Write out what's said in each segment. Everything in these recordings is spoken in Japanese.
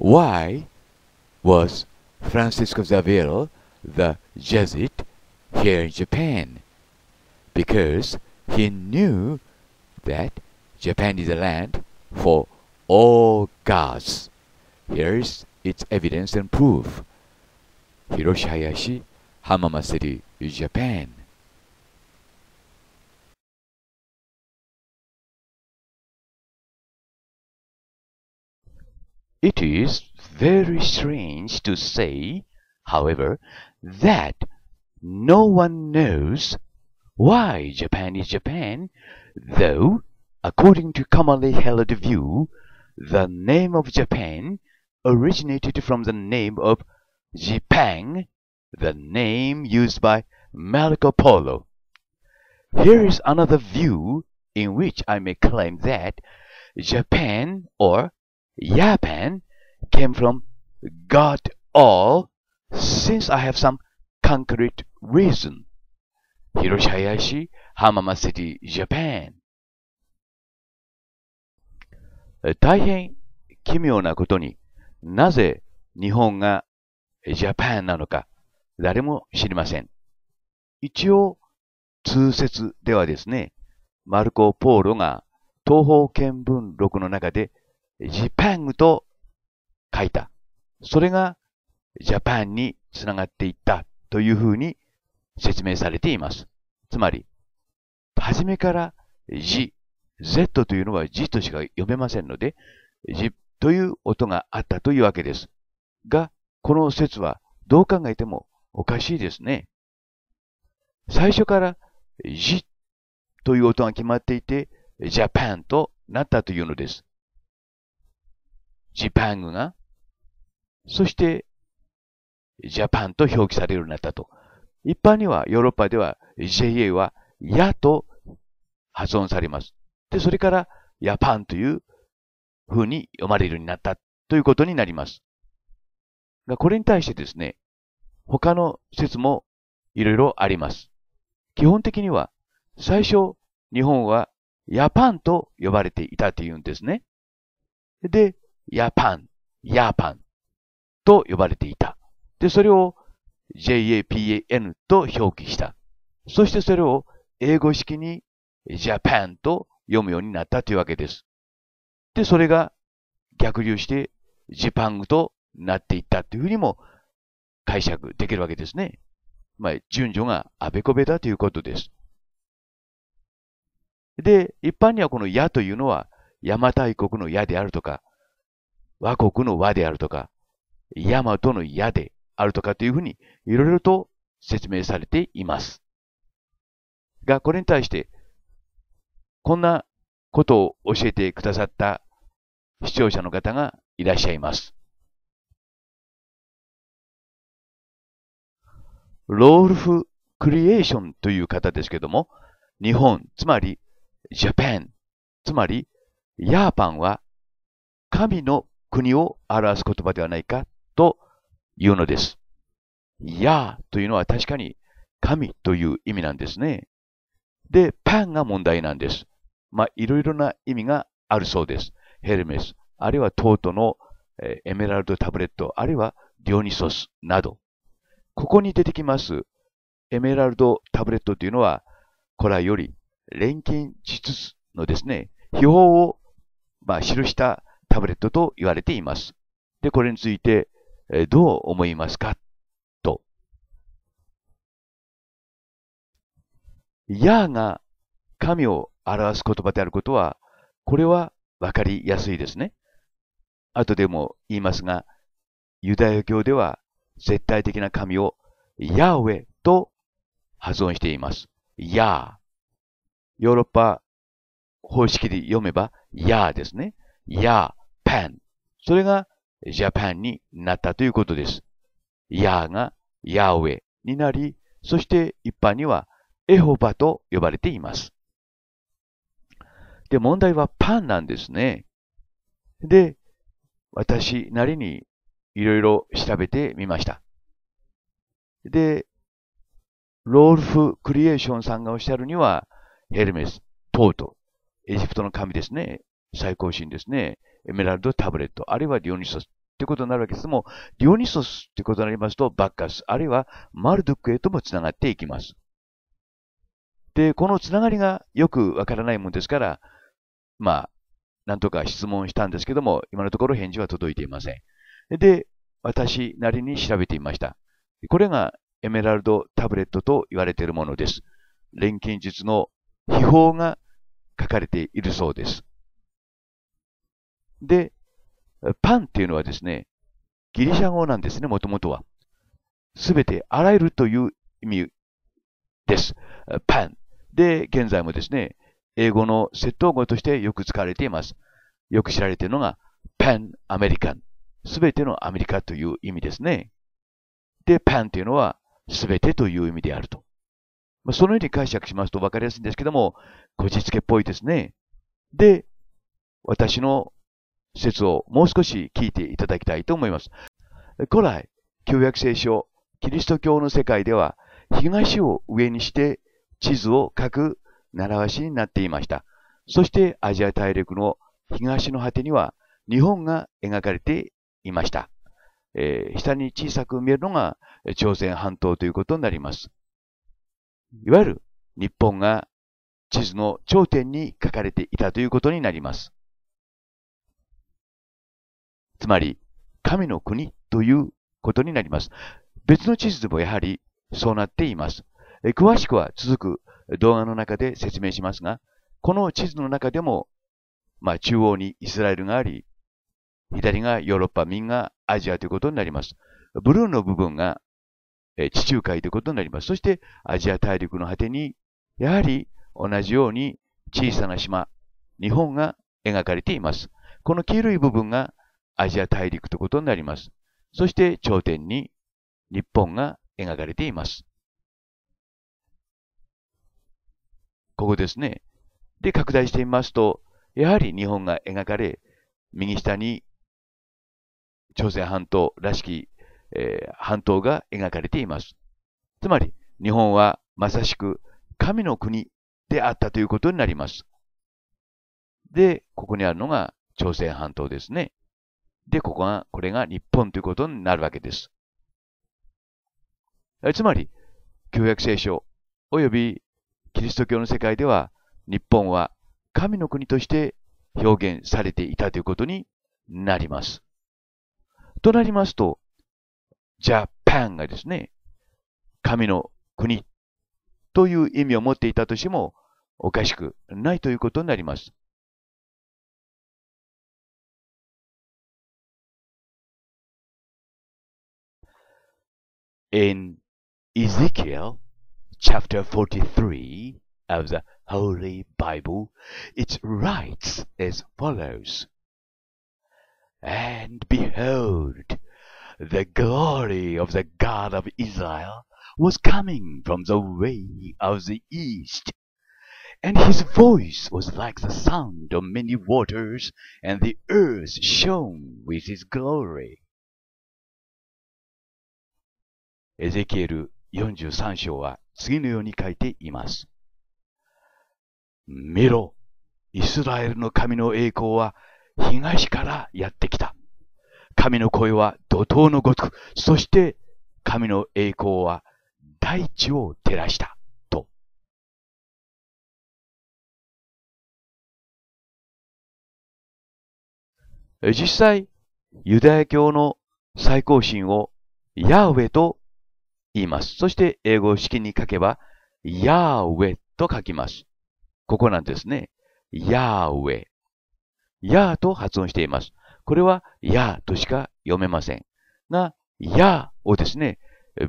Why was Francisco Xavier the Jesuit here in Japan? Because he knew that Japan is a land for all gods. Here is its evidence and proof. Hiroshi Hayashi, Hamamatsu, Japan. It is very strange to say, however, that no one knows why Japan is Japan, though, according to commonly held view, the name of Japan originated from the name of Jipang, the name used by Marco Polo. Here is another view in which I may claim that Japan or Japan came from God all since I have some concrete reason. Hiroshi Hayashi, Hamama City, Japan. 大変奇妙なことになぜ日本が Japan なのか誰も知りません。一応通説ではですね、マルコ・ポーロが東方見聞録の中でジパングと書いた。それがジャパンにつながっていったというふうに説明されています。つまり、初めからジ、Z というのはジとしか読めませんので、ジという音があったというわけです。が、この説はどう考えてもおかしいですね。最初からジという音が決まっていて、ジャパンとなったというのです。ジパングが、そして、ジャパンと表記されるようになったと。一般にはヨーロッパでは JA はやと発音されます。で、それからヤパンという風に読まれるようになったということになります。これに対してですね、他の説もいろいろあります。基本的には最初日本はヤパンと呼ばれていたというんですね。で、ヤパン、ヤパンと呼ばれていた。で、それを JAPAN と表記した。そしてそれを英語式に Japan と読むようになったというわけです。で、それが逆流してジパングとなっていったというふうにも解釈できるわけですね。まあ、順序があべこべだということです。で、一般にはこの矢というのは邪馬台国の矢であるとか、和国の和であるとか、大和の矢であるとかというふうに、いろいろと説明されています。が、これに対して、こんなことを教えてくださった視聴者の方がいらっしゃいます。ロールフ・クリエーションという方ですけども、日本、つまりジャパン、つまりヤーパンは神の国を表す言葉ではないかというのです。やというのは確かに神という意味なんですね。で、パンが問題なんです。まあ、いろいろな意味があるそうです。ヘルメス、あるいはトートのエメラルドタブレット、あるいはディオニソスなど。ここに出てきますエメラルドタブレットというのは、古来より錬金しつつのですね、秘宝を、まあ、記したタブレットと言われています。で、これについて、えどう思いますかと。やーが神を表す言葉であることは、これはわかりやすいですね。後でも言いますが、ユダヤ教では絶対的な神をヤーウェと発音しています。ヤー。ヨーロッパ方式で読めば、ヤーですね。ヤー。Japan。それが Japan になったということです。ヤーがヤーウェになり、そして一般にはエホバと呼ばれています。で、問題はパンなんですね。で、私なりにいろいろ調べてみました。で、ロールフ・クリエーションさんがおっしゃるには、ヘルメス、トート、エジプトの神ですね。最高神ですね。エメラルド・タブレット、あるいはディオニソスってことになるわけですも、ディオニソスってことになりますと、バッカス、あるいはマルドゥクへとも繋がっていきます。で、この繋がりがよくわからないもんですから、まあ、なんとか質問したんですけども、今のところ返事は届いていません。で、私なりに調べてみました。これがエメラルドタブレットと言われているものです。錬金術の秘宝が書かれているそうです。で、パンっていうのはですね、ギリシャ語なんですね、もともとは。すべてあらゆるという意味です。パン。で、現在もですね、英語の窃盗語としてよく使われています。よく知られているのが、パンアメリカン。すべてのアメリカという意味ですね。で、パンというのは、すべてという意味であると。まそのように解釈しますと分かりやすいんですけども、こじつけっぽいですね。で、私の説をもう少し聞いていただきたいと思います。古来、旧約聖書、キリスト教の世界では、東を上にして地図を書く習わしになっていました。そしてアジア大陸の東の果てには日本が描かれていました。えー、下に小さく見えるのが朝鮮半島ということになります。いわゆる日本が地図の頂点に書かれていたということになります。つまり、神の国ということになります。別の地図でもやはりそうなっています。詳しくは続く動画の中で説明しますが、この地図の中でも、まあ、中央にイスラエルがあり、左がヨーロッパ、民がアジアということになります。ブルーの部分が地中海ということになります。そしてアジア大陸の果てに、やはり同じように小さな島、日本が描かれています。この黄色い部分がアジア大陸ということになります。そして頂点に日本が描かれています。ここですね。で、拡大してみますと、やはり日本が描かれ、右下に朝鮮半島らしき、えー、半島が描かれています。つまり、日本はまさしく神の国であったということになります。で、ここにあるのが朝鮮半島ですね。で、ここが、これが日本ということになるわけです。つまり、旧約聖書及びキリスト教の世界では、日本は神の国として表現されていたということになります。となりますと、ジャパンがですね、神の国という意味を持っていたとしてもおかしくないということになります。in Ezekiel chapter 43 of the Holy Bible, it writes as follows And behold, the glory of the God of Israel was coming from the way of the east. And his voice was like the sound of many waters, and the earth shone with his glory. エゼキエル43章は次のように書いています。見ろ、イスラエルの神の栄光は東からやってきた。神の声は怒涛のごとく、そして神の栄光は大地を照らした。と。実際、ユダヤ教の最高神をヤーウェと言います。そして英語式に書けば、ヤーウェと書きます。ここなんですね。ヤーウェ。ヤーと発音しています。これはヤーとしか読めません。が、ヤーをですね、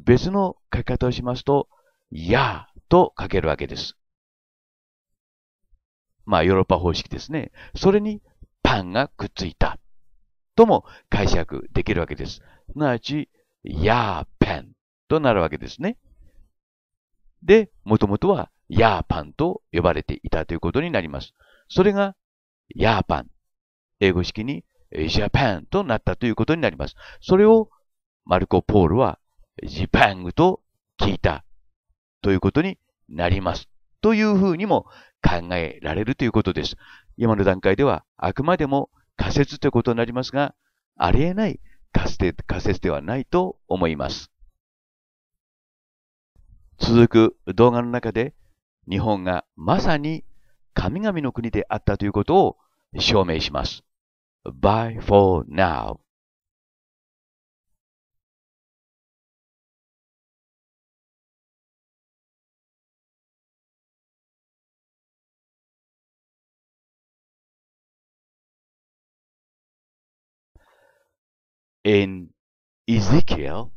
別の書き方をしますと、ヤーと書けるわけです。まあ、ヨーロッパ方式ですね。それにパンがくっついた。とも解釈できるわけです。すなわち、ヤーペンとなるわけですね。で、もともとはヤーパンと呼ばれていたということになります。それがヤーパン。英語式にジャパンとなったということになります。それをマルコ・ポールはジパングと聞いたということになります。というふうにも考えられるということです。今の段階ではあくまでも仮説ということになりますが、ありえない仮説ではないと思います。続く動画の中で日本がまさに神々の国であったということを証明します。Bye for now. In Ezekiel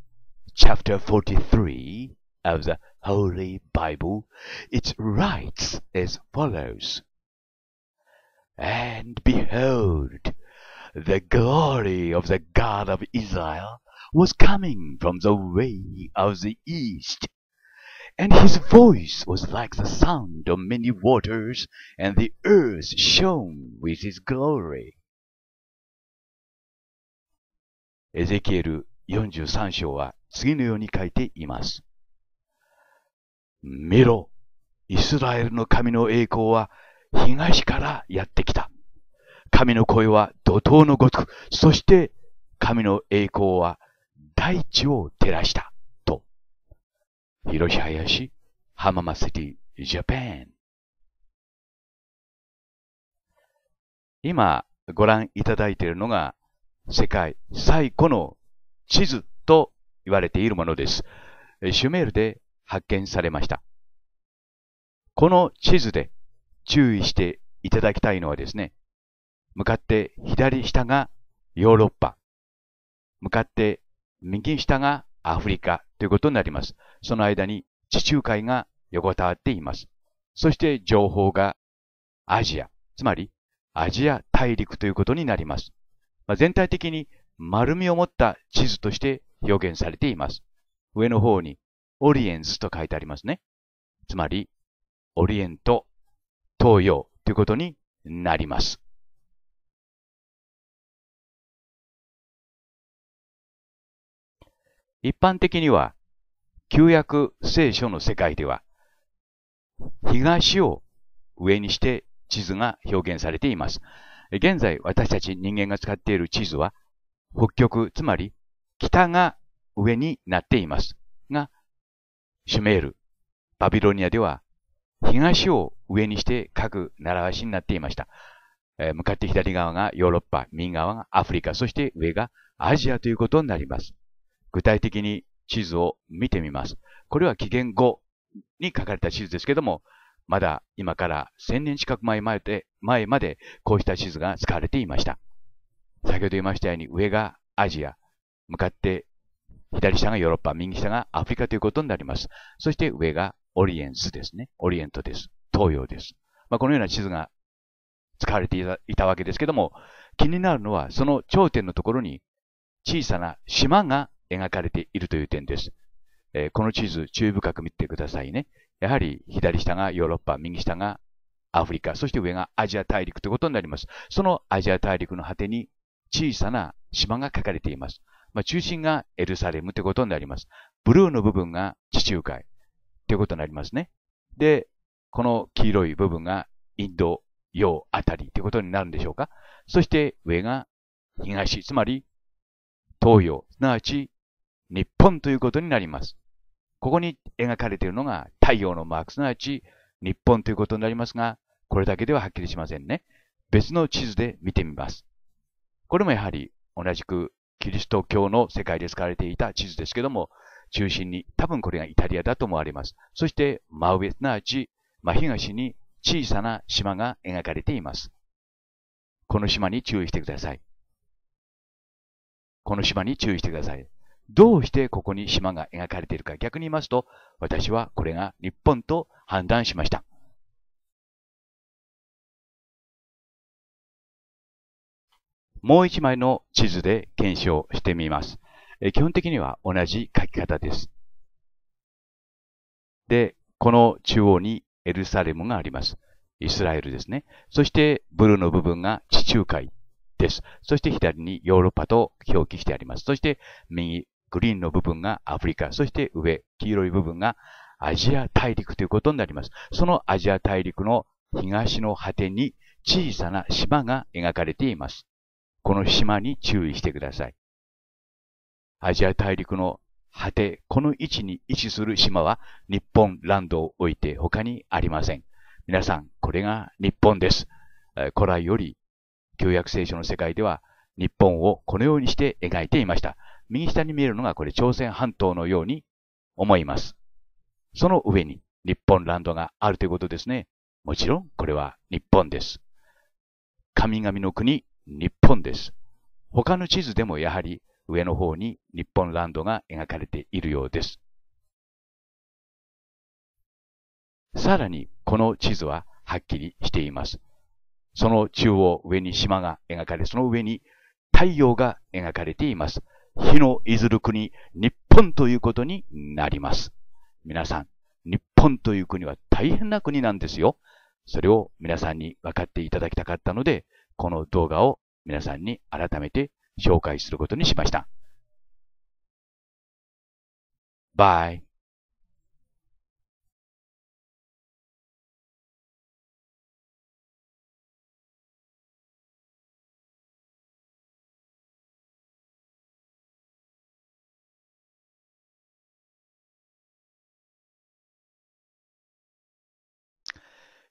chapter 43 of the Holy Bible, it writes as follows And behold, the glory of the God of Israel was coming from the way of the east, and his voice was like the sound of many waters, and the earth shone with his glory. エゼキエル43章は次のように書いています。見ろ、イスラエルの神の栄光は東からやってきた。神の声は怒涛のごとく、そして神の栄光は大地を照らした。と。広林、浜松シティ、ジャパン。今ご覧いただいているのが世界最古の地図と言われているものです。シュメールで発見されました。この地図で注意していただきたいのはですね、向かって左下がヨーロッパ、向かって右下がアフリカということになります。その間に地中海が横たわっています。そして情報がアジア、つまりアジア大陸ということになります。まあ、全体的に丸みを持った地図として表現されています。上の方にオリエンスと書いてありますね。つまり、オリエント、東洋ということになります。一般的には、旧約聖書の世界では、東を上にして地図が表現されています。現在私たち人間が使っている地図は、北極、つまり北が上になっています。が、シュメール、バビロニアでは東を上にして書く習わしになっていました。えー、向かって左側がヨーロッパ、右側がアフリカ、そして上がアジアということになります。具体的に地図を見てみます。これは紀元後に書かれた地図ですけども、まだ今から1000年近く前まで、前までこうした地図が使われていました。先ほど言いましたように上がアジア、向かって左下がヨーロッパ、右下がアフリカということになります。そして上がオリエンスですね。オリエントです。東洋です。まあ、このような地図が使われていたわけですけども、気になるのはその頂点のところに小さな島が描かれているという点です。えー、この地図、注意深く見てくださいね。やはり左下がヨーロッパ、右下がアフリカ、そして上がアジア大陸ということになります。そのアジア大陸の果てに小さな島が書かれています。まあ、中心がエルサレムということになります。ブルーの部分が地中海ということになりますね。で、この黄色い部分がインド洋あたりということになるんでしょうか。そして上が東、つまり東洋、すなわち日本ということになります。ここに描かれているのが太陽のマーク、すなわち日本ということになりますが、これだけでははっきりしませんね。別の地図で見てみます。これもやはり同じくキリスト教の世界で使われていた地図ですけども、中心に、多分これがイタリアだと思われます。そして真上、すなわち真東に小さな島が描かれています。この島に注意してください。この島に注意してください。どうしてここに島が描かれているか逆に言いますと、私はこれが日本と判断しました。もう一枚の地図で検証してみます。え基本的には同じ書き方です。で、この中央にエルサレムがあります。イスラエルですね。そしてブルーの部分が地中海です。そして左にヨーロッパと表記してあります。そして右、グリーンの部分がアフリカ。そして上、黄色い部分がアジア大陸ということになります。そのアジア大陸の東の果てに小さな島が描かれています。この島に注意してください。アジア大陸の果て、この位置に位置する島は日本ランドを置いて他にありません。皆さん、これが日本です。古来より旧約聖書の世界では日本をこのようにして描いていました。右下に見えるのがこれ朝鮮半島のように思います。その上に日本ランドがあるということですね。もちろんこれは日本です。神々の国日本です。他の地図でもやはり上の方に日本ランドが描かれているようです。さらにこの地図ははっきりしています。その中央上に島が描かれ、その上に太陽が描かれています。日のいずる国、日本ということになります。皆さん、日本という国は大変な国なんですよ。それを皆さんに分かっていただきたかったので、この動画を皆さんに改めて紹介することにしました。Bye.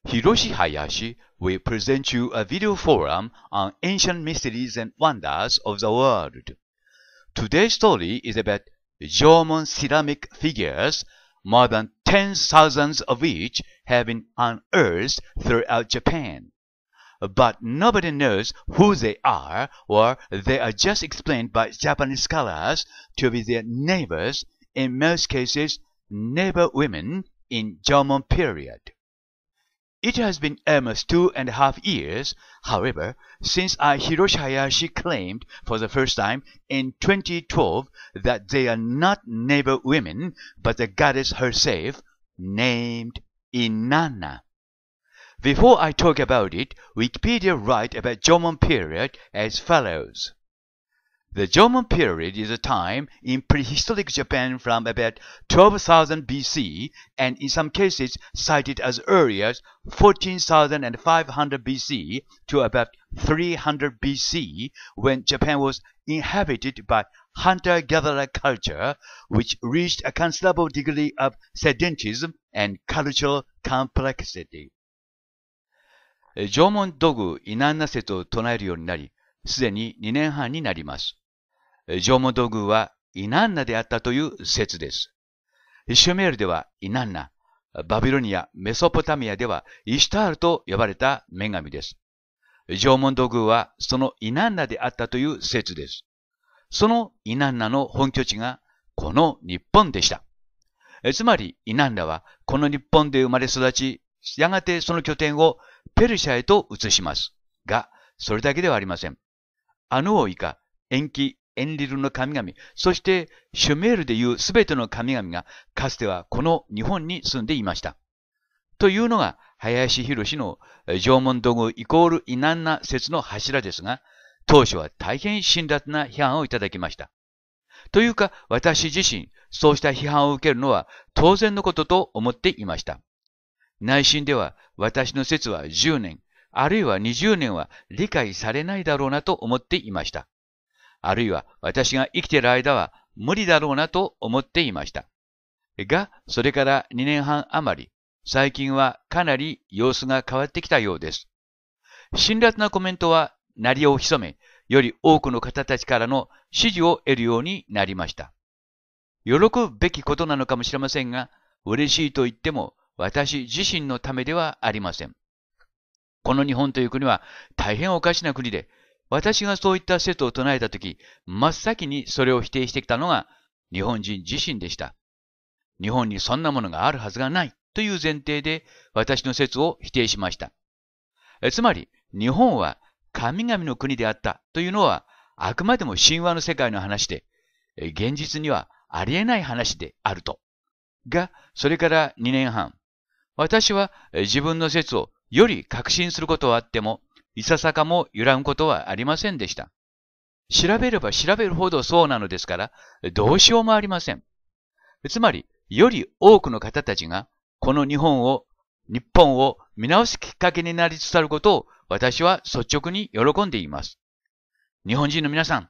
Hiroshi Hayashi will present you a video forum on ancient mysteries and wonders of the world. Today's story is about German ceramic figures, more than 10,000 of which have been unearthed throughout Japan. But nobody knows who they are, or they are just explained by Japanese scholars to be their neighbors, in most cases, neighbor women in German period. It has been almost two and a half years, however, since Hiroshi Hayashi claimed for the first time in 2012 that they are not neighbor women, but the goddess herself, named Inanna. Before I talk about it, Wikipedia write about Jomon period as follows. The Jomon period is a time in prehistoric Japan from about 12,000 BC and in some cases cited as early as 14,500 BC to about 300 BC when Japan was inhabited by hunter-gatherer culture which reached a considerable degree of sedentism and cultural complexity. Jomon Dogu イナンナ説を唱えるようになり、すでに2年半になります。縄文土偶はイナンナであったという説です。シュメールではイナンナ、バビロニア、メソポタミアではイシュタールと呼ばれた女神です。縄文土偶はそのイナンナであったという説です。そのイナンナの本拠地がこの日本でした。つまりイナンナはこの日本で生まれ育ち、やがてその拠点をペルシャへと移します。が、それだけではありません。アヌオイカ、延期エンリルの神々、そしてシュメールでいうすべての神々がかつてはこの日本に住んでいました。というのが林博の縄文土偶イコール異難な説の柱ですが、当初は大変辛辣な批判をいただきました。というか私自身、そうした批判を受けるのは当然のことと思っていました。内心では私の説は10年、あるいは20年は理解されないだろうなと思っていました。あるいは私が生きている間は無理だろうなと思っていました。が、それから2年半余り、最近はかなり様子が変わってきたようです。辛辣なコメントは鳴りを潜め、より多くの方たちからの支持を得るようになりました。喜ぶべきことなのかもしれませんが、嬉しいと言っても私自身のためではありません。この日本という国は大変おかしな国で、私がそういった説を唱えたとき、真っ先にそれを否定してきたのが日本人自身でした。日本にそんなものがあるはずがないという前提で私の説を否定しました。つまり、日本は神々の国であったというのはあくまでも神話の世界の話で、現実にはありえない話であると。が、それから2年半、私は自分の説をより確信することはあっても、いささかも揺らぐことはありませんでした。調べれば調べるほどそうなのですから、どうしようもありません。つまり、より多くの方たちが、この日本を、日本を見直すきっかけになりつつあることを、私は率直に喜んでいます。日本人の皆さん、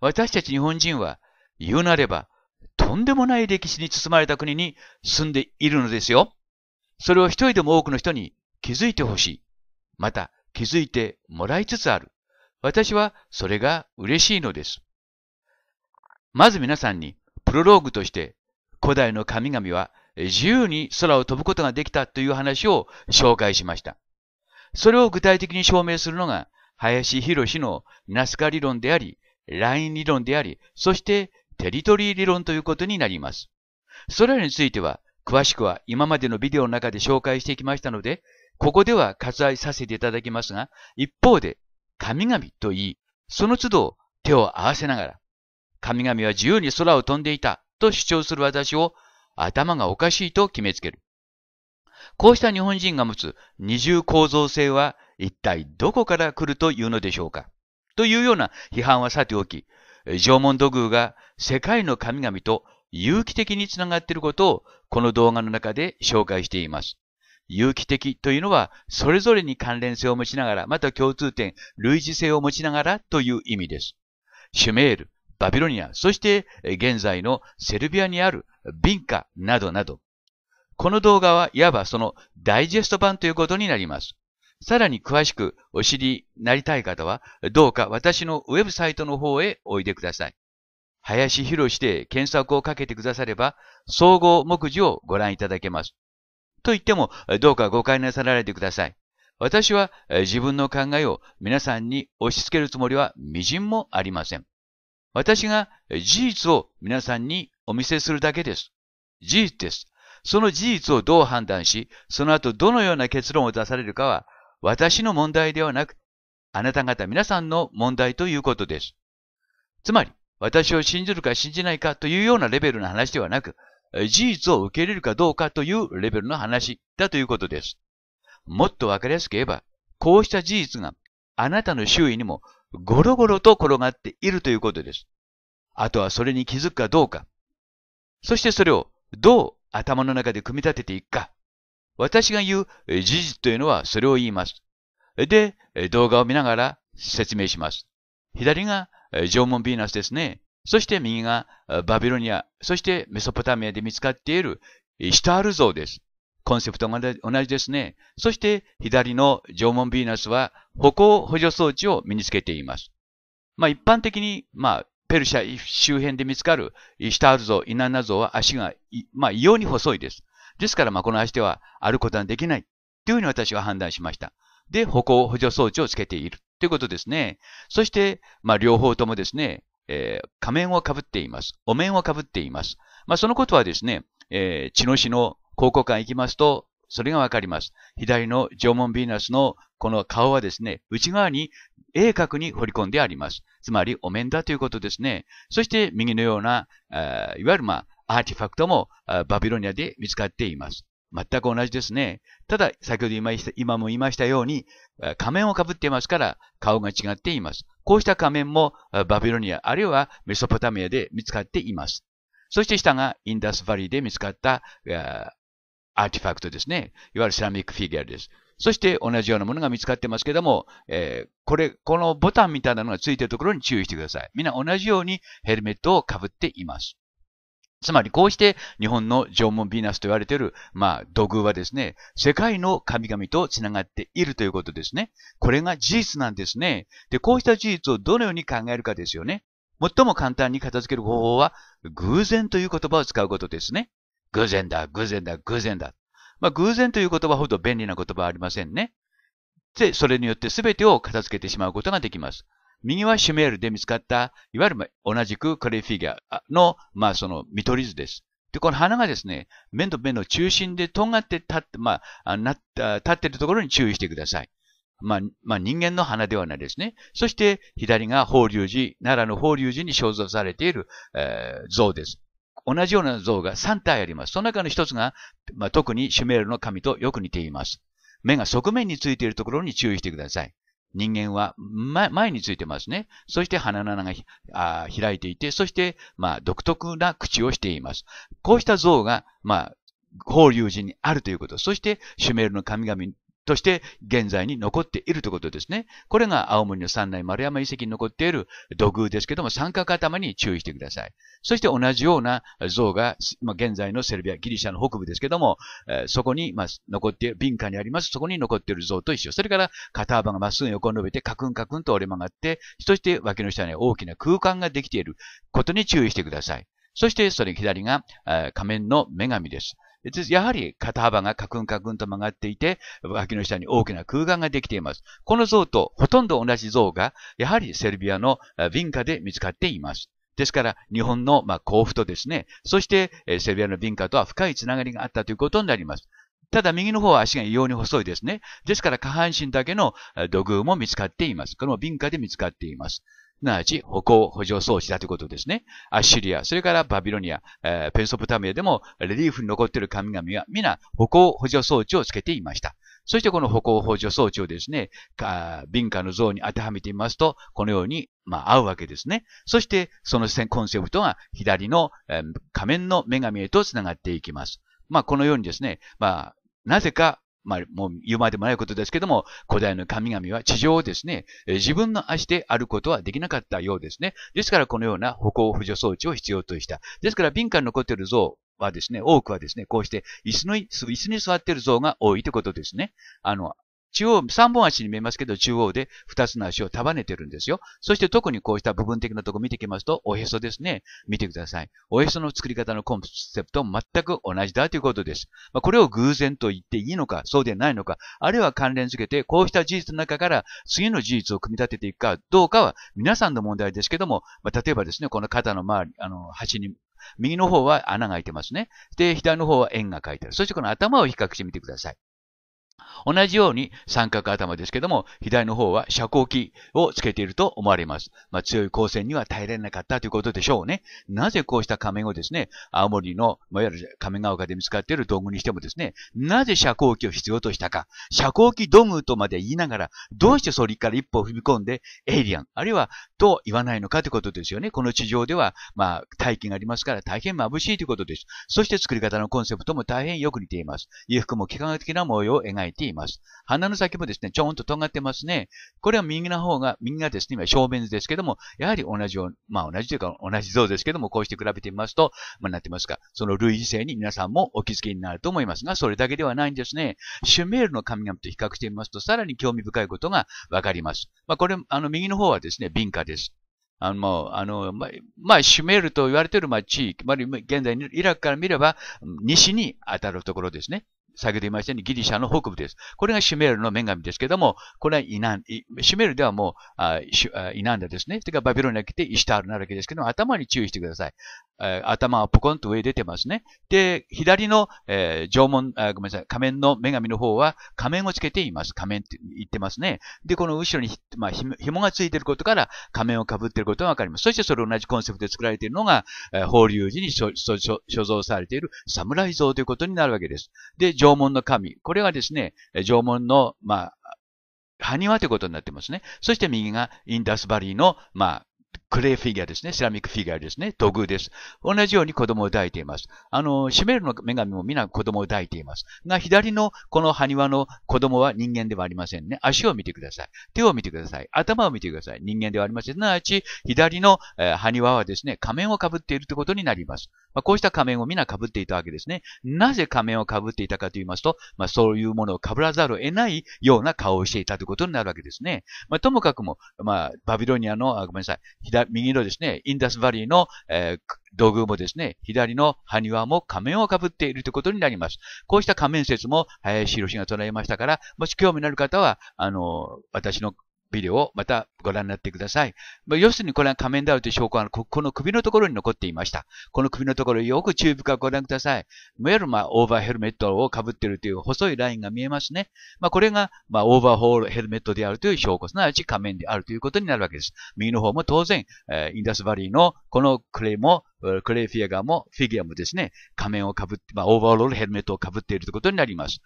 私たち日本人は、言うなれば、とんでもない歴史に包まれた国に住んでいるのですよ。それを一人でも多くの人に気づいてほしい。また、気づいてもらいつつある。私はそれが嬉しいのです。まず皆さんにプロローグとして古代の神々は自由に空を飛ぶことができたという話を紹介しました。それを具体的に証明するのが林博士のナスカ理論であり、ライン理論であり、そしてテリトリー理論ということになります。それらについては詳しくは今までのビデオの中で紹介してきましたので、ここでは割愛させていただきますが、一方で、神々と言い、その都度手を合わせながら、神々は自由に空を飛んでいたと主張する私を頭がおかしいと決めつける。こうした日本人が持つ二重構造性は一体どこから来るというのでしょうかというような批判はさておき、縄文土偶が世界の神々と有機的につながっていることをこの動画の中で紹介しています。有機的というのは、それぞれに関連性を持ちながら、また共通点、類似性を持ちながらという意味です。シュメール、バビロニア、そして現在のセルビアにあるビンカなどなど。この動画はいわばそのダイジェスト版ということになります。さらに詳しくお知りになりたい方は、どうか私のウェブサイトの方へおいでください。林博士で検索をかけてくだされば、総合目次をご覧いただけます。と言っても、どうか誤解なさらないでください。私は自分の考えを皆さんに押し付けるつもりは微塵もありません。私が事実を皆さんにお見せするだけです。事実です。その事実をどう判断し、その後どのような結論を出されるかは、私の問題ではなく、あなた方皆さんの問題ということです。つまり、私を信じるか信じないかというようなレベルの話ではなく、事実を受け入れるかどうかというレベルの話だということです。もっとわかりやすく言えば、こうした事実があなたの周囲にもゴロゴロと転がっているということです。あとはそれに気づくかどうか。そしてそれをどう頭の中で組み立てていくか。私が言う事実というのはそれを言います。で、動画を見ながら説明します。左が縄文ヴィーナスですね。そして右がバビロニア、そしてメソポタミアで見つかっているシタール像です。コンセプトが同じですね。そして左の縄文ヴィーナスは歩行補助装置を身につけています。まあ一般的に、まあペルシャ周辺で見つかるシタール像、イナンナ像は足が、まあ異様に細いです。ですからまあこの足では歩くことはできないというふうに私は判断しました。で、歩行補助装置をつけているということですね。そして、まあ両方ともですね、えー、仮面をかぶっています。お面をかぶっています。まあ、そのことはですね、えー、血の死の考古館行きますと、それがわかります。左の縄文ヴィーナスのこの顔はですね、内側に鋭角に彫り込んであります。つまり、お面だということですね。そして、右のような、いわゆる、まあ、アーティファクトもバビロニアで見つかっています。全く同じですね。ただ、先ほど今今も言いましたように、仮面をかぶっていますから、顔が違っています。こうした仮面もバビロニア、あるいはメソポタミアで見つかっています。そして下がインダスバリーで見つかったアーティファクトですね。いわゆるセラミックフィギュアです。そして同じようなものが見つかってますけども、えー、これ、このボタンみたいなのがついているところに注意してください。みんな同じようにヘルメットをかぶっています。つまりこうして日本の縄文ヴィーナスと言われている、まあ、土偶はですね、世界の神々と繋がっているということですね。これが事実なんですね。で、こうした事実をどのように考えるかですよね。最も簡単に片付ける方法は、偶然という言葉を使うことですね。偶然だ、偶然だ、偶然だ。まあ、偶然という言葉ほど便利な言葉はありませんね。で、それによって全てを片付けてしまうことができます。右はシュメールで見つかった、いわゆる同じくクレイフィギュアの、まあその見取り図です。で、この花がですね、目と目の中心で尖って立って、まあ、な立ってるところに注意してください。まあ、まあ、人間の花ではないですね。そして左が法隆寺、奈良の法隆寺に肖像されている、えー、像です。同じような像が3体あります。その中の1つが、まあ、特にシュメールの神とよく似ています。目が側面についているところに注意してください。人間は、ま、前についてますね。そして鼻の穴があ開いていて、そして、まあ、独特な口をしています。こうした像が、まあ、法隆寺にあるということ。そして、シュメールの神々として現在に残っているということですね。これが青森の三内丸山遺跡に残っている土偶ですけども、三角頭に注意してください。そして同じような像が、まあ、現在のセルビア、ギリシャの北部ですけども、えー、そこに、まあ、残っている、敏感にあります、そこに残っている像と一緒。それから肩幅がまっすぐ横に伸びて、カクンカクンと折れ曲がって、そして脇の下に大きな空間ができていることに注意してください。そして、それ左が、えー、仮面の女神です。やはり肩幅がカクンカクンと曲がっていて、脇の下に大きな空間ができています。この像とほとんど同じ像が、やはりセルビアのビンカで見つかっています。ですから、日本の、幸福甲府とですね、そして、セルビアのビンカとは深いつながりがあったということになります。ただ右の方は足が異様に細いですね。ですから下半身だけの土偶も見つかっています。これもンカで見つかっています。なわち歩行補助装置だということですね。アッシリア、それからバビロニア、えー、ペンソプタミアでもレリーフに残っている神々は皆歩行補助装置をつけていました。そしてこの歩行補助装置をですね、敏感の像に当てはめてみますと、このように、まあ、合うわけですね。そして、そのコンセプトが左の、えー、仮面の女神へと繋がっていきます。まあ、このようにですね、まあ、なぜかまあ、もう言うまでもないことですけども、古代の神々は地上をですね、自分の足で歩くことはできなかったようですね。ですからこのような歩行補助装置を必要とした。ですから敏感に残っている像はですね、多くはですね、こうして椅子の、椅子に座っている像が多いということですね。あの、中央、三本足に見えますけど、中央で二つの足を束ねてるんですよ。そして特にこうした部分的なとこ見ていきますと、おへそですね。見てください。おへその作り方のコンセプトも全く同じだということです。まあ、これを偶然と言っていいのか、そうでないのか、あるいは関連づけて、こうした事実の中から次の事実を組み立てていくかどうかは皆さんの問題ですけども、まあ、例えばですね、この肩の周り、あの、端に右の方は穴が開いてますね。で、左の方は円が書いてある。そしてこの頭を比較してみてください。同じように三角頭ですけども、左の方は遮光器をつけていると思われます。まあ、強い光線には耐えられなかったということでしょうね。なぜこうした仮面をですね、青森の、いわゆる亀ヶ丘で見つかっている道具にしてもですね、なぜ遮光器を必要としたか、遮光器道具とまで言いながら、どうしてそれから一歩踏み込んで、エイリアン、あるいはと言わないのかということですよね。この地上では、まあ、大気がありますから大変眩しいということです。そして作り方のコンセプトも大変よく似ています。衣服も幾何学的な模様を描いてています。鼻の先もですね、ちょんと尖ってますね。これは右の方が、右がですね、今正面ですけども、やはり同じよう、まあ同じというか同じ像ですけども、こうして比べてみますと、まあなってますか、その類似性に皆さんもお気づきになると思いますが、それだけではないんですね。シュメールの神々と比較してみますと、さらに興味深いことがわかります。まあこれ、あの右の方はですね、敏感です。あの、あの、ままあ、シュメールと言われている、まあ、地域、ま現在、イラクから見れば、西に当たるところですね。先ほど言いましたようにギリシャの北部です。これがシュメールの女神ですけども、これはイナン、シュメールではもう、あイナンダですね。てかバビロニア来てイシュタールなるわけですけども、頭に注意してください。えー、頭はポコンと上に出てますね。で、左の、えー、縄文あ、ごめんなさい、仮面の女神の方は仮面をつけています。仮面って言ってますね。で、この後ろにまあ、紐がついてることから仮面を被っていることがわかります。そしてそれ同じコンセプトで作られているのが、えー、法隆寺に所蔵されている侍像ということになるわけです。で、縄文の神。これがですね、縄文の、まあ、埴輪ということになってますね。そして右がインダスバリーの、まあ、クレイフィギュアですね。セラミックフィギュアですね。土偶です。同じように子供を抱いています。あの、シメルの女神も皆子供を抱いています。が、左のこの埴輪の子供は人間ではありませんね。足を見てください。手を見てください。頭を見てください。人間ではありません。すなわち、左の、えー、埴輪はですね、仮面を被っているということになります。まあ、こうした仮面を皆被っていたわけですね。なぜ仮面を被っていたかと言いますと、まあ、そういうものを被らざるを得ないような顔をしていたということになるわけですね。まあ、ともかくも、まあ、バビロニアの、あごめんなさい。左右のですね、インダスバリーの、えー、土偶もですね、左の埴輪も仮面をかぶっているということになります。こうした仮面説も林博士が唱えましたから、もし興味のある方は、あの、私のビデオをまたご覧になってください。まあ、要するにこれは仮面であるという証拠はこの首のところに残っていました。この首のところよく注意深くご覧ください。メまあオーバーヘルメットをかぶっているという細いラインが見えますね。まあ、これが、まあ、オーバーホールヘルメットであるという証拠、すなわち仮面であるということになるわけです。右の方も当然、えー、インダスバリーのこのクレイも、クレイフィアガーも、フィギュアもですね、仮面をかぶって、まあ、オーバーロールヘルメットをかぶっているということになります。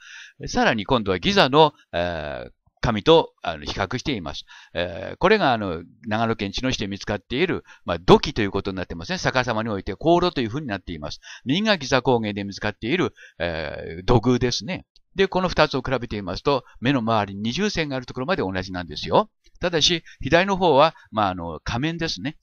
さらに今度はギザの、えー神とあの比較しています。えー、これがあの長野県茅野市で見つかっている、まあ、土器ということになってますね。逆さまにおいて、香炉というふうになっています。右がギ座高原で見つかっている、えー、土偶ですね。で、この二つを比べてみますと、目の周りに二重線があるところまで同じなんですよ。ただし、左の方は、まあ、あの、仮面ですね。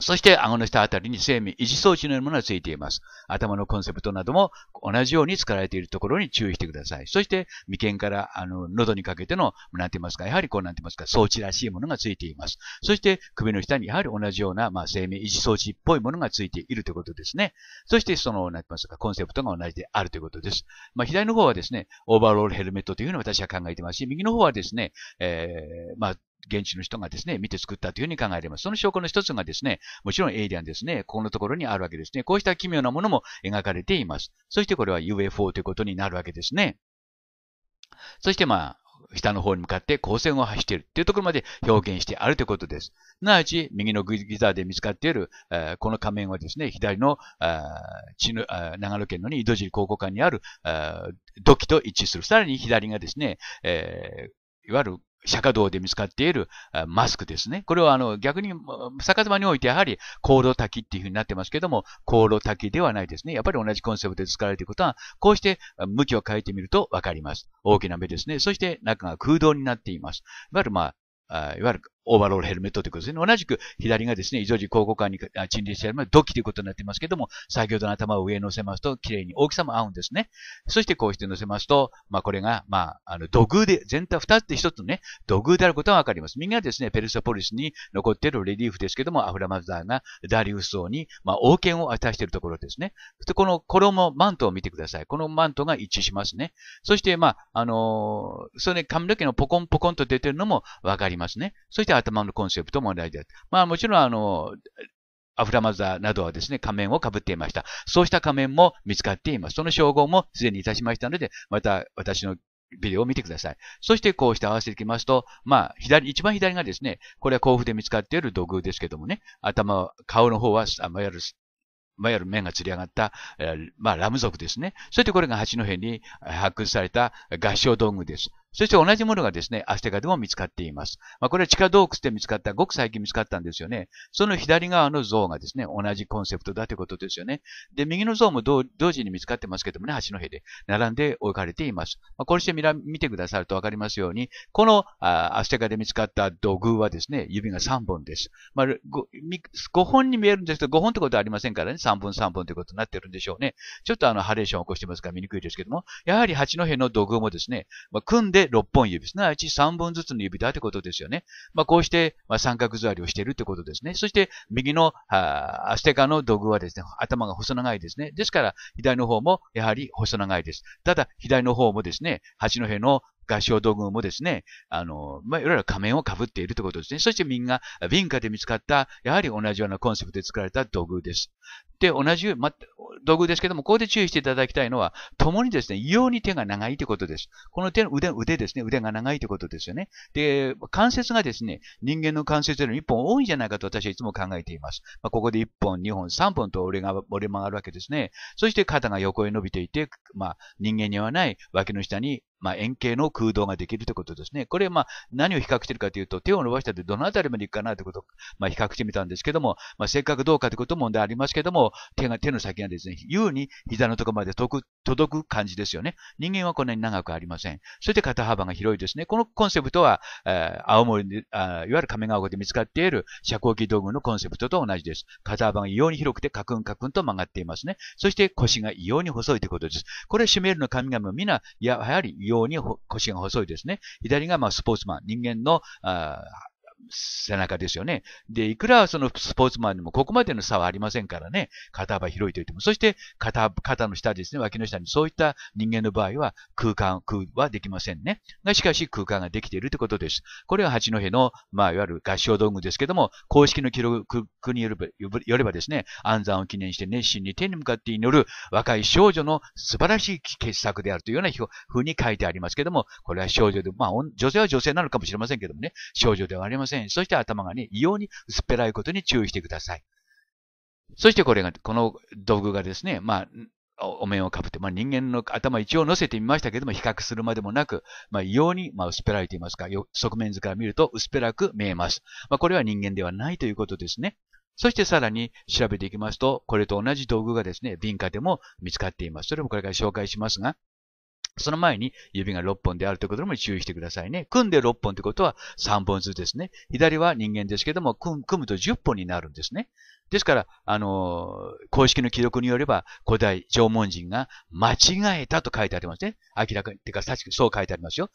そして、顎の下あたりに生命維持装置のようなものがついています。頭のコンセプトなども同じように使われているところに注意してください。そして、眉間から、あの、喉にかけての、なんて言いますか、やはりこうなんて言いますか、装置らしいものがついています。そして、首の下にやはり同じような、まあ、生命維持装置っぽいものがついているということですね。そして、その、なんて言いますか、コンセプトが同じであるということです。まあ、左の方はですね、オーバーロールヘルメットというふうに私は考えてますし、右の方はですね、えー、まあ、現地の人がですね、見て作ったというふうに考えられます。その証拠の一つがですね、もちろんエイリアンですね、ここのところにあるわけですね。こうした奇妙なものも描かれています。そしてこれは UFO ということになるわけですね。そしてまあ、下の方に向かって光線を走っているというところまで表現してあるということです。すなわち、右のギザーで見つかっている、えー、この仮面はですね、左の、の長野県の、ね、井戸尻考古館にあるあ土器と一致する。さらに左がですね、えー、いわゆる釈迦堂で見つかっているマスクですね。これはあの逆に、逆さまにおいてやはり、香炉滝っていうふうになってますけども、香炉滝ではないですね。やっぱり同じコンセプトで使われていることは、こうして向きを変えてみるとわかります。大きな目ですね。そして中が空洞になっています。いわゆるまあ、いわゆるオーバーロールヘルメットということですね。同じく左がですね、異常時交互間に沈列してある土器ということになっていますけども、先ほどの頭を上に乗せますと、綺麗に大きさも合うんですね。そしてこうして乗せますと、まあこれが、まあ、あの、土偶で、全体二つで一つのね、土偶であることがわかります。みんなですね、ペルソポリスに残っているレリーフですけども、アフラマザーがダリウス王に、まあ、王権を与えしているところですね。そしてこの衣、マントを見てください。このマントが一致しますね。そして、まあ、あのー、それ、ね、髪の毛のポコンポコンと出ているのもわかりますね。そしてて頭のコンセプトも同じです。まあもちろんあの、アフラマザーなどはですね、仮面を被っていました。そうした仮面も見つかっています。その称号もすでにいたしましたので、また私のビデオを見てください。そしてこうして合わせていきますと、まあ、左、一番左がですね、これは甲府で見つかっている土偶ですけどもね、頭、顔の方は、あまやる、まやる面が釣り上がった、えー、まあ、ラム族ですね。そしてこれが八戸に発掘された合唱道具です。そして同じものがですね、アステカでも見つかっています。まあ、これは地下洞窟で見つかった、ごく最近見つかったんですよね。その左側の像がですね、同じコンセプトだということですよね。で、右の像も同時に見つかってますけどもね、橋の辺で並んで置かれています。まあ、こうして見てくださるとわかりますように、このあアステカで見つかった土偶はですね、指が3本です。まあ5、5本に見えるんですけど、5本ってことはありませんからね、3本3本ということになってるんでしょうね。ちょっとあの、ハレーションを起こしてますから見にくいですけども、やはり八戸の土偶もですね、まあ、組んで6本指、すなわち3本ずつの指だってことですよね。まあ、こうして、ま三角座りをしているということですね。そして、右のアステカの土偶はですね、頭が細長いですね。ですから、左の方もやはり細長いです。ただ、左の方もですね、八戸の合唱道具もですね、あの、まあ、いろいろ仮面を被っているということですね。そしてみんな、民家で見つかった、やはり同じようなコンセプトで作られた道具です。で、同じ、ま、道具ですけども、ここで注意していただきたいのは、共にですね、異様に手が長いということです。この手の腕、腕ですね、腕が長いということですよね。で、関節がですね、人間の関節よりも1本多いんじゃないかと私はいつも考えています。まあ、ここで1本、2本、3本と折れが折れ曲がるわけですね。そして肩が横へ伸びていて、まあ、人間にはない脇の下にまあ、円形の空洞ができるということですね。これ、まあ、何を比較しているかというと、手を伸ばしたってどのあたりまで行くかなということを、まあ、比較してみたんですけども、まあ、かくどうかということも問題ありますけども、手が、手の先がですね、優に膝のところまで届く、届く感じですよね。人間はこんなに長くありません。そして肩幅が広いですね。このコンセプトは、えー、青森であ、いわゆる亀ヶ湖で見つかっている遮光器道具のコンセプトと同じです。肩幅が異様に広くてカクンカクンと曲がっていますね。そして腰が異様に細いということです。これ、シュメールの神々も皆、やはり異様ように腰が細いですね。左がまあスポーツマン、人間の、あ背中ですよね。で、いくらそのスポーツマンでもここまでの差はありませんからね。肩幅広いと言っても。そして肩、肩の下ですね、脇の下にそういった人間の場合は空間、空はできませんね。が、しかし空間ができているということです。これは八戸の、まあ、いわゆる合唱道具ですけども、公式の記録によればよればですね、安産を記念して熱心に天に向かって祈る若い少女の素晴らしい傑作であるというようなふうに書いてありますけども、これは少女で、まあ、女性は女性なのかもしれませんけどもね、少女ではありません。せん。そして頭がね、異様に薄っぺらいことに注意してください。そしてこれが、この道具がですね、まあ、お面をかぶって、まあ、人間の頭一応乗せてみましたけども、比較するまでもなく、まあ、異様に、まあ、薄っぺらいと言いますか、側面図から見ると薄っぺらく見えます。まあ、これは人間ではないということですね。そしてさらに調べていきますと、これと同じ道具がですね、敏感でも見つかっています。それもこれから紹介しますが、その前に指が6本であるということも注意してくださいね。組んで6本ということは3本ずつですね。左は人間ですけども、組むと10本になるんですね。ですから、あのー、公式の記録によれば、古代縄文人が間違えたと書いてありますね。明らかに、てか、さそう書いてありますよ。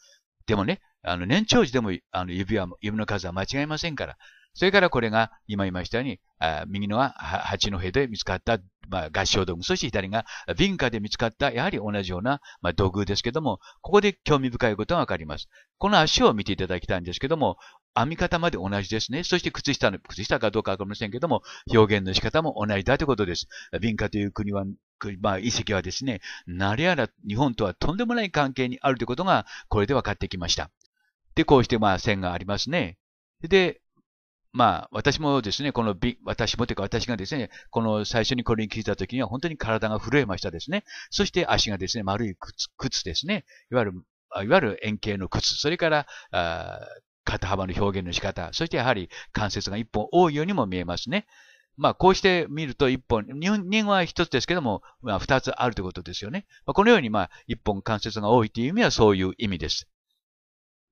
でもね、あの、年長時でも、あの、指は、指の数は間違いませんから、それからこれが、今言いましたように、右のは八戸で見つかった、まあ、合唱道具、そして左が文化で見つかった、やはり同じような、まあ、道具ですけども、ここで興味深いことがわかります。この足を見ていただきたいんですけども、編み方まで同じですね。そして靴下の、靴下かどうかわかりませんけども、表現の仕方も同じだということです。文化という国は、まあ、遺跡はですね、なりやら日本とはとんでもない関係にあるということが、これでわかってきました。で、こうして、まあ、線がありますね。で、まあ、私もですね、このび、私もというか私がですね、この最初にこれに聞いた時には本当に体が震えましたですね。そして足がですね、丸い靴靴ですね。いわゆる、いわゆる円形の靴。それから、あ肩幅の表現の仕方。そしてやはり関節が一本多いようにも見えますね。まあ、こうして見ると一本、人は一つですけども、まあ、二つあるということですよね。まあ、このように、まあ、一本関節が多いという意味はそういう意味です。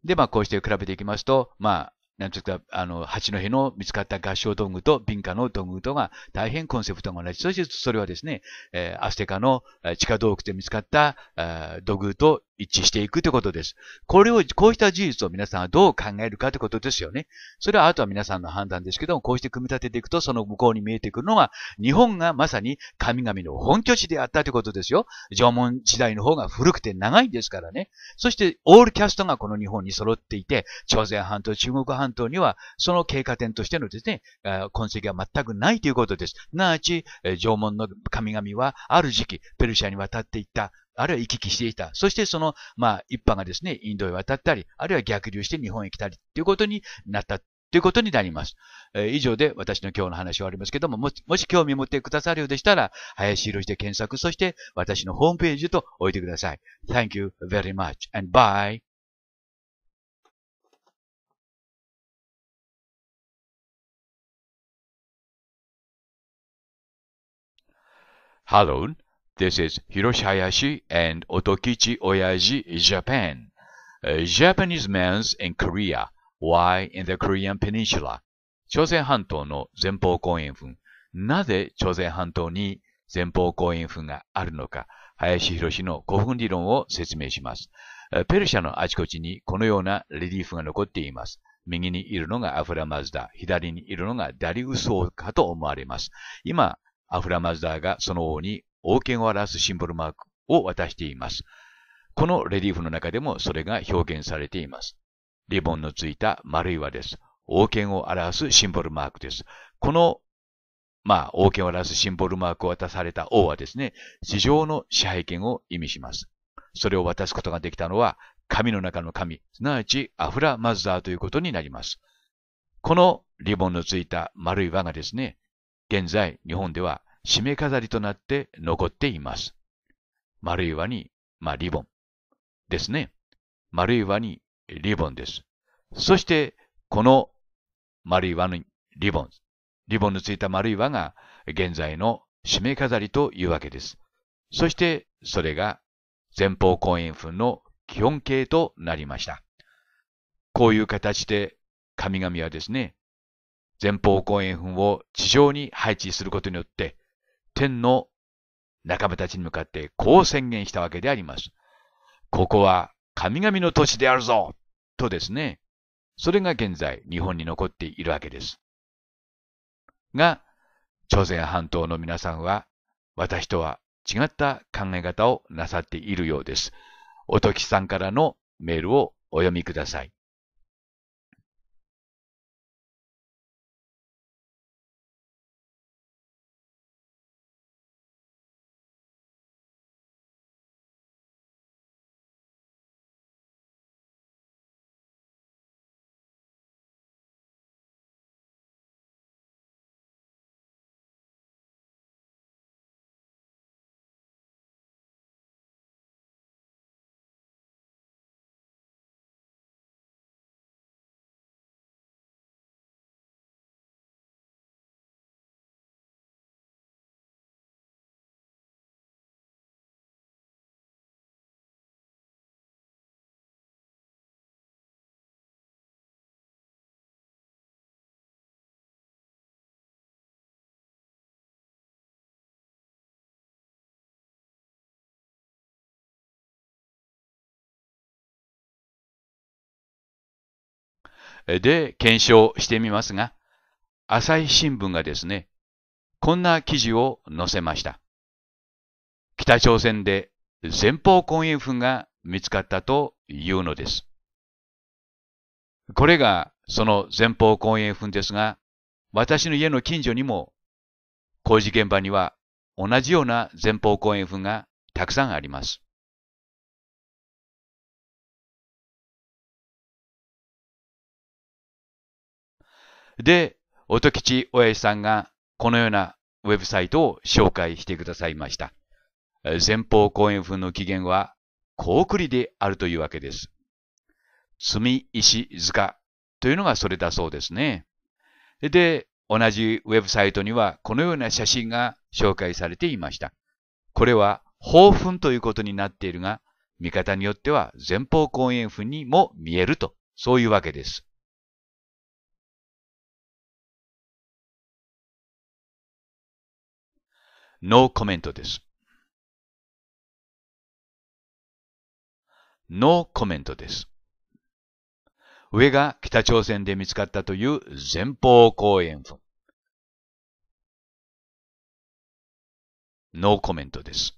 で、まあ、こうして比べていきますと、まあ、なんつうか、あの、八戸の見つかった合唱道具と民家の道具とが大変コンセプトが同じ。そしてそれはですね、えー、アステカの地下洞窟で見つかった、えー、土偶と一致していくということです。これを、こうした事実を皆さんはどう考えるかということですよね。それはあとは皆さんの判断ですけども、こうして組み立てていくと、その向こうに見えてくるのは、日本がまさに神々の本拠地であったということですよ。縄文時代の方が古くて長いんですからね。そして、オールキャストがこの日本に揃っていて、朝鮮半島、中国半島、半島にはその経過点としてのですね、痕跡が全くないということです。すなわち、縄文の神々はある時期、ペルシャに渡っていった、あるいは行き来していた。そしてその、まあ、一派がですね、インドへ渡ったり、あるいは逆流して日本へ来たり、ということになった。ということになります。えー、以上で私の今日の話はありますけども、もし、もし興味持ってくださるようでしたら、林色しで検索、そして私のホームページと置いてください。Thank you very much and bye! Hello, this is Hiroshi Hayashi and Otokichi Oyaji, Japan. Japanese men's in Korea, why in the Korean Peninsula? 朝鮮半島の前方後円墳。なぜ朝鮮半島に前方後円墳があるのか、林博の古墳理論を説明します。ペルシャのあちこちにこのようなレリーフが残っています。右にいるのがアフラマズダ、左にいるのがダリウス王かと思われます。今、アフラマズダーがその王に王権を表すシンボルマークを渡しています。このレリーフの中でもそれが表現されています。リボンのついた丸い輪です。王権を表すシンボルマークです。この、まあ、王権を表すシンボルマークを渡された王はですね、地上の支配権を意味します。それを渡すことができたのは、神の中の神、すなわちアフラマズダーということになります。このリボンのついた丸い輪がですね、現在日本では締め飾りとなって残っています。丸い輪に、まあ、リボンですね。丸い輪にリボンです。そして、この丸い輪にリボン、リボンのついた丸い輪が現在の締め飾りというわけです。そして、それが前方後円墳の基本形となりました。こういう形で神々はですね、前方後円墳を地上に配置することによって、天の仲間たちに向かってこう宣言したわけであります。ここは神々の都市であるぞとですね。それが現在日本に残っているわけです。が、朝鮮半島の皆さんは私とは違った考え方をなさっているようです。おときさんからのメールをお読みください。で検証してみますが、朝日新聞がですね、こんな記事を載せました。北朝鮮で前方根炎粉が見つかったというのです。これがその前方根炎粉ですが、私の家の近所にも工事現場には同じような前方根炎粉がたくさんあります。で、音吉親父さんがこのようなウェブサイトを紹介してくださいました。前方後円墳の起源は、高栗であるというわけです。積石塚というのがそれだそうですね。で、同じウェブサイトにはこのような写真が紹介されていました。これは、宝墳ということになっているが、見方によっては前方後円墳にも見えると、そういうわけです。ノーコメントです。ノーコメントです。上が北朝鮮で見つかったという前方後円墳。ノーコメントです。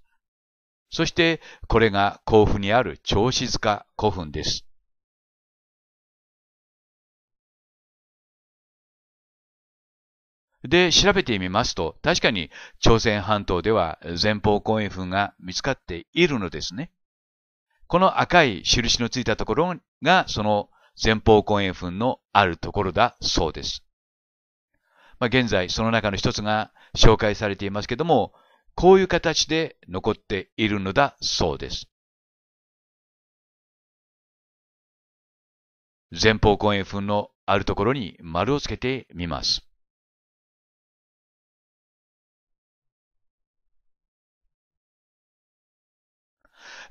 そして、これが甲府にある長子塚古墳です。で、調べてみますと、確かに朝鮮半島では前方後円墳が見つかっているのですね。この赤い印のついたところが、その前方後円墳のあるところだそうです。まあ、現在、その中の一つが紹介されていますけども、こういう形で残っているのだそうです。前方後円墳のあるところに丸をつけてみます。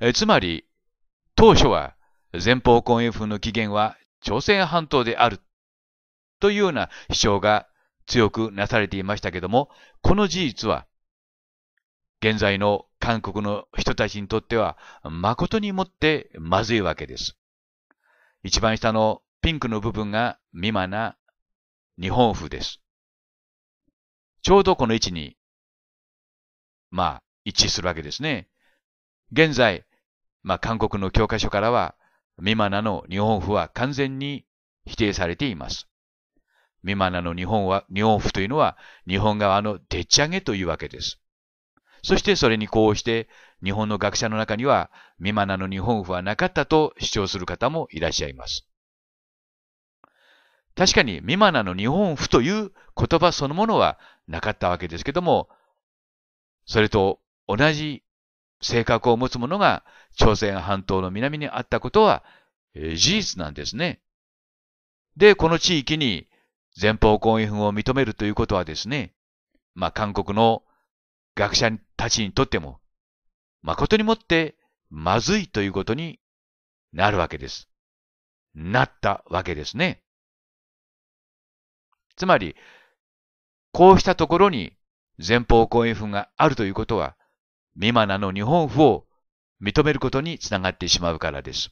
えつまり、当初は前方婚姻風の起源は朝鮮半島であるというような主張が強くなされていましたけども、この事実は現在の韓国の人たちにとっては誠にもってまずいわけです。一番下のピンクの部分が未満な日本風です。ちょうどこの位置に、まあ、一致するわけですね。現在、まあ、韓国の教科書からは、ミマナの日本譜は完全に否定されています。ミマナの日本は、日本譜というのは、日本側のでっち上げというわけです。そしてそれにこうして、日本の学者の中には、ミマナの日本譜はなかったと主張する方もいらっしゃいます。確かに、ミマナの日本譜という言葉そのものはなかったわけですけども、それと同じ性格を持つ者が朝鮮半島の南にあったことは、えー、事実なんですね。で、この地域に前方後円墳を認めるということはですね、まあ、韓国の学者たちにとっても、誠にもってまずいということになるわけです。なったわけですね。つまり、こうしたところに前方後円墳があるということは、ミマナの日本譜を認めることにつながってしまうからです。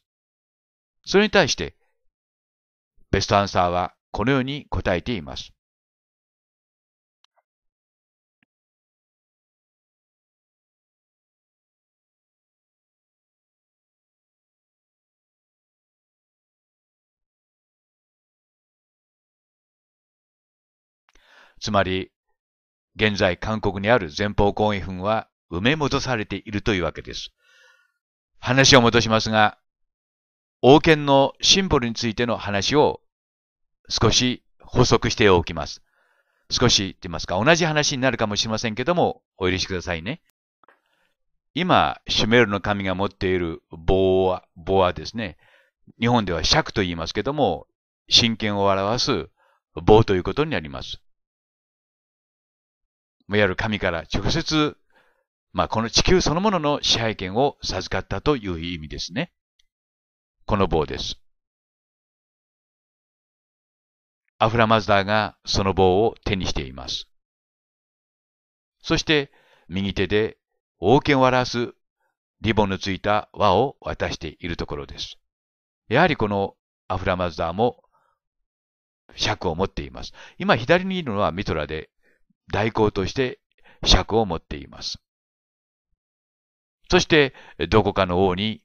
それに対して、ベストアンサーはこのように答えています。つまり、現在韓国にある前方後円墳は埋め戻されているというわけです。話を戻しますが、王権のシンボルについての話を少し補足しておきます。少しって言いますか、同じ話になるかもしれませんけども、お許しくださいね。今、シュメールの神が持っている棒は、棒はですね、日本では尺と言いますけども、真剣を表す棒ということになります。いわゆる神から直接まあ、この地球そのものの支配権を授かったという意味ですね。この棒です。アフラマズダーがその棒を手にしています。そして右手で王権を表すリボンのついた輪を渡しているところです。やはりこのアフラマズダーも尺を持っています。今左にいるのはミトラで代行として尺を持っています。そして、どこかの王に、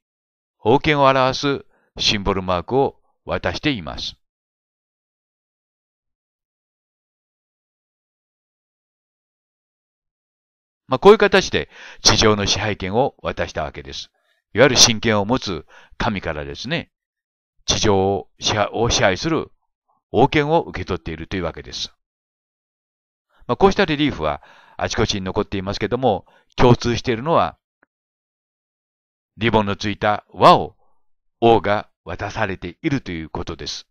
王権を表すシンボルマークを渡しています。まあ、こういう形で地上の支配権を渡したわけです。いわゆる神権を持つ神からですね、地上を支配する王権を受け取っているというわけです。まあ、こうしたレリーフはあちこちに残っていますけども、共通しているのはリボンのついた輪を王が渡されているということです。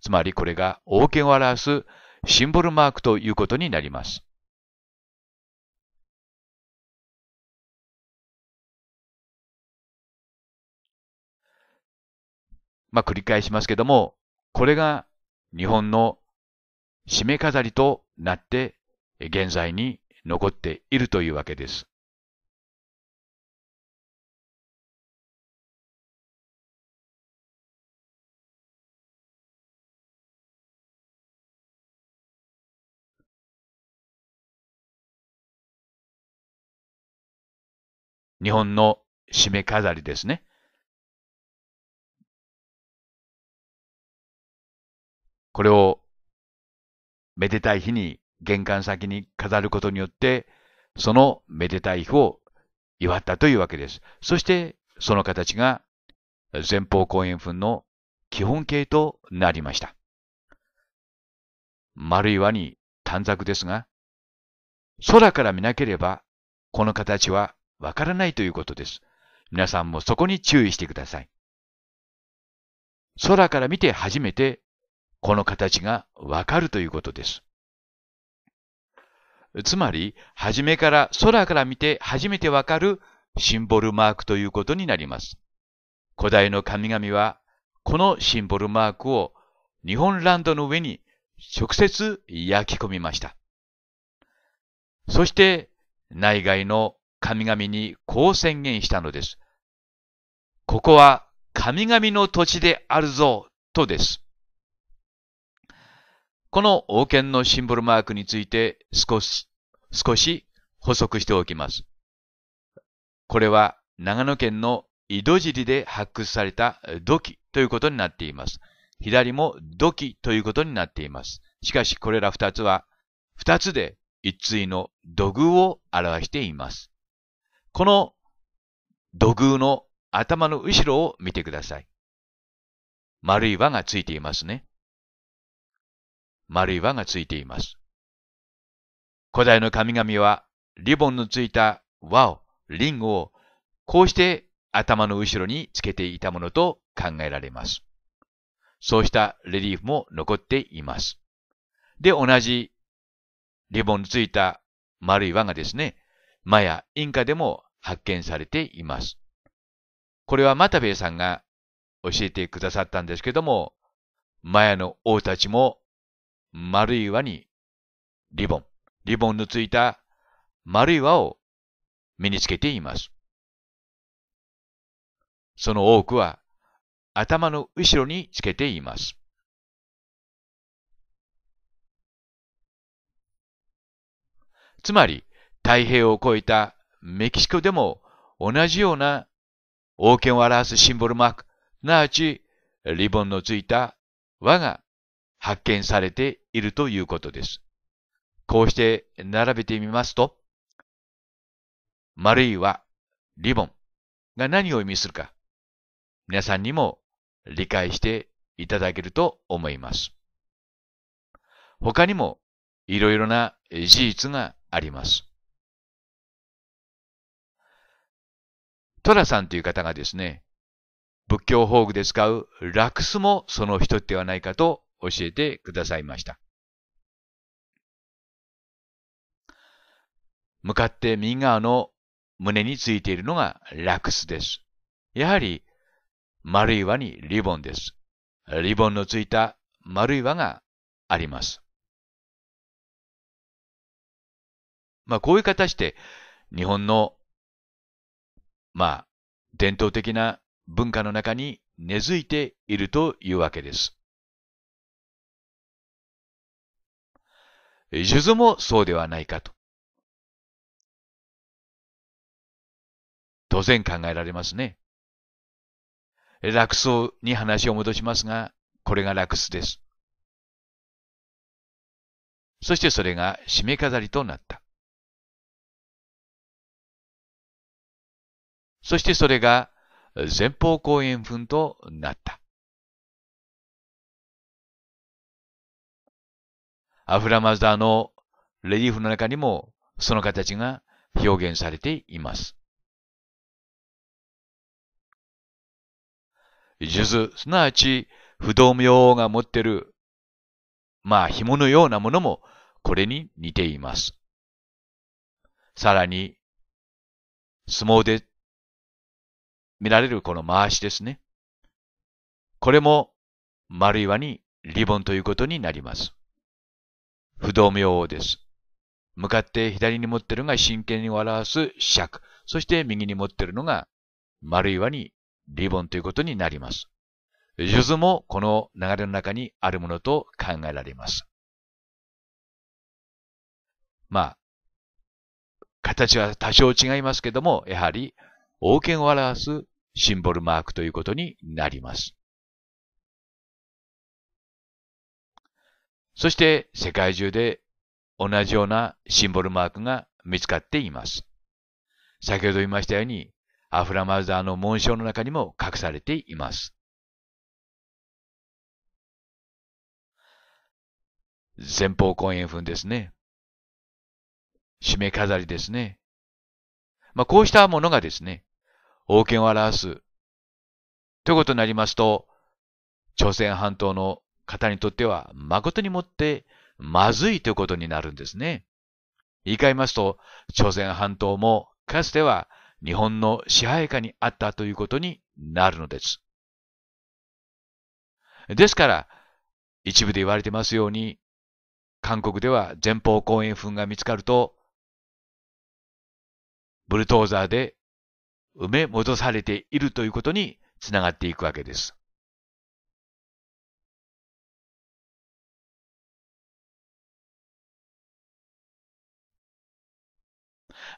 つまりこれが王権を表すシンボルマークということになります。まあ、繰り返しますけども、これが日本の締め飾りとなって現在に残っているというわけです。日本の締め飾りですね。これをめでたい日に玄関先に飾ることによって、そのめでたい日を祝ったというわけです。そしてその形が前方後円墳の基本形となりました。丸い輪に短冊ですが、空から見なければこの形はわからないということです。皆さんもそこに注意してください。空から見て初めてこの形がわかるということです。つまり、初めから空から見て初めてわかるシンボルマークということになります。古代の神々は、このシンボルマークを日本ランドの上に直接焼き込みました。そして、内外の神々にこう宣言したのです。ここは神々の土地であるぞ、とです。この王権のシンボルマークについて少し、少し補足しておきます。これは長野県の井戸尻で発掘された土器ということになっています。左も土器ということになっています。しかしこれら二つは、二つで一対の土偶を表しています。この土偶の頭の後ろを見てください。丸い輪がついていますね。丸い輪がついています。古代の神々はリボンのついた輪を、リングを、こうして頭の後ろにつけていたものと考えられます。そうしたレリーフも残っています。で、同じリボンのついた丸い輪がですね、マヤ、インカでも発見されています。これは又兵衛さんが教えてくださったんですけども、マヤの王たちも丸い輪にリボン、リボンのついた丸い輪を身につけています。その多くは頭の後ろにつけています。つまり、太平を越えたメキシコでも同じような王権を表すシンボルマーク、すなわちリボンのついた輪が発見されているということです。こうして並べてみますと、丸い輪、リボンが何を意味するか、皆さんにも理解していただけると思います。他にもいろいろな事実があります。トラさんという方がですね、仏教法具で使うラクスもその一ではないかと教えてくださいました。向かって右側の胸についているのがラクスです。やはり丸い輪にリボンです。リボンのついた丸い輪があります。まあこういう形で日本のまあ、伝統的な文化の中に根付いているというわけです。数珠もそうではないかと。当然考えられますね。楽草に話を戻しますが、これが楽巣です。そしてそれが締め飾りとなった。そしてそれが前方後円墳となった。アフラマザーのレリーフの中にもその形が表現されています。数珠、すなわち不動明王が持っている、まあ紐のようなものもこれに似ています。さらに、相撲で見られるこの回しですね。これも丸岩にリボンということになります。不動明王です。向かって左に持ってるのが真剣に表す尺。そして右に持ってるのが丸岩にリボンということになります。数珠もこの流れの中にあるものと考えられます。まあ、形は多少違いますけども、やはり王権を表すシンボルマークということになります。そして世界中で同じようなシンボルマークが見つかっています。先ほど言いましたように、アフラマザーの紋章の中にも隠されています。前方後円墳ですね。締め飾りですね。まあ、こうしたものがですね、王権を表す。ということになりますと、朝鮮半島の方にとっては誠にもってまずいということになるんですね。言い換えますと、朝鮮半島もかつては日本の支配下にあったということになるのです。ですから、一部で言われてますように、韓国では前方後円墳が見つかると、ブルトーザーで埋め戻されているということにつながっていくわけです。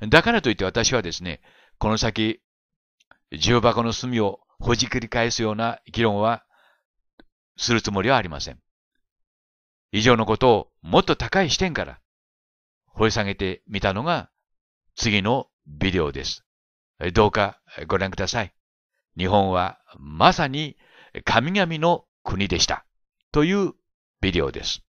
だからといって私はですね、この先、重箱の隅をほじくり返すような議論はするつもりはありません。以上のことをもっと高い視点から掘り下げてみたのが次のビデオです。どうかご覧ください。日本はまさに神々の国でした。というビデオです。